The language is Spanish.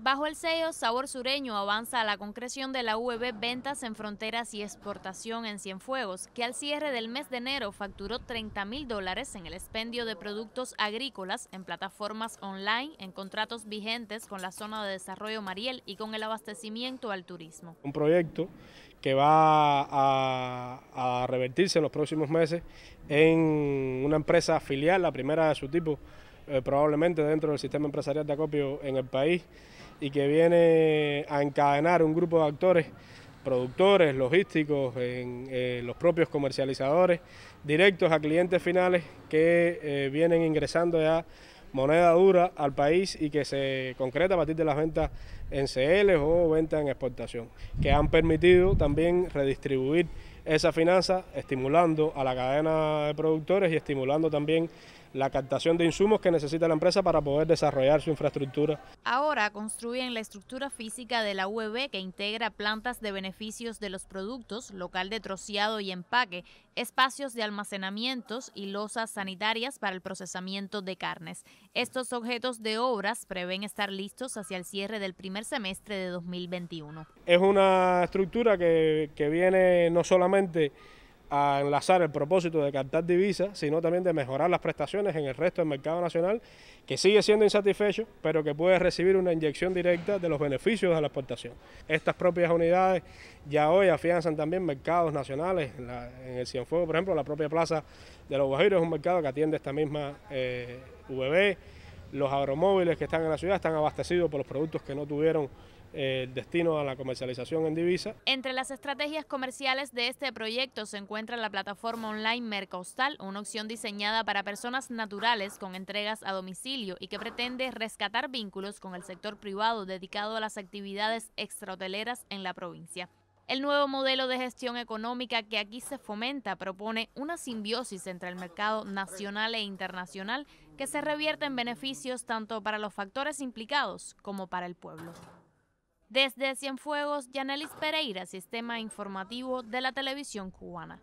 Bajo el sello Sabor Sureño avanza a la concreción de la VB Ventas en Fronteras y Exportación en Cienfuegos, que al cierre del mes de enero facturó 30 mil dólares en el expendio de productos agrícolas en plataformas online, en contratos vigentes con la zona de desarrollo Mariel y con el abastecimiento al turismo. Un proyecto que va a, a revertirse en los próximos meses en una empresa filial, la primera de su tipo eh, probablemente dentro del sistema empresarial de acopio en el país y que viene a encadenar un grupo de actores productores, logísticos, en, eh, los propios comercializadores, directos a clientes finales que eh, vienen ingresando ya moneda dura al país y que se concreta a partir de las ventas en CL o ventas en exportación, que han permitido también redistribuir esa finanza, estimulando a la cadena de productores y estimulando también la captación de insumos que necesita la empresa para poder desarrollar su infraestructura. Ahora construyen la estructura física de la UEB que integra plantas de beneficios de los productos, local de troceado y empaque, espacios de almacenamientos y losas sanitarias para el procesamiento de carnes. Estos objetos de obras prevén estar listos hacia el cierre del primer semestre de 2021. Es una estructura que, que viene no solamente a enlazar el propósito de captar divisas, sino también de mejorar las prestaciones en el resto del mercado nacional, que sigue siendo insatisfecho, pero que puede recibir una inyección directa de los beneficios de la exportación. Estas propias unidades ya hoy afianzan también mercados nacionales, en el Cienfuegos, por ejemplo, la propia Plaza de los Guajiros es un mercado que atiende esta misma eh, VB, los agromóviles que están en la ciudad están abastecidos por los productos que no tuvieron eh, destino a la comercialización en divisa. Entre las estrategias comerciales de este proyecto se encuentra la plataforma online Mercostal, una opción diseñada para personas naturales con entregas a domicilio y que pretende rescatar vínculos con el sector privado dedicado a las actividades extrahoteleras en la provincia. El nuevo modelo de gestión económica que aquí se fomenta propone una simbiosis entre el mercado nacional e internacional que se revierte en beneficios tanto para los factores implicados como para el pueblo. Desde Cienfuegos, Yanelis Pereira, Sistema Informativo de la Televisión Cubana.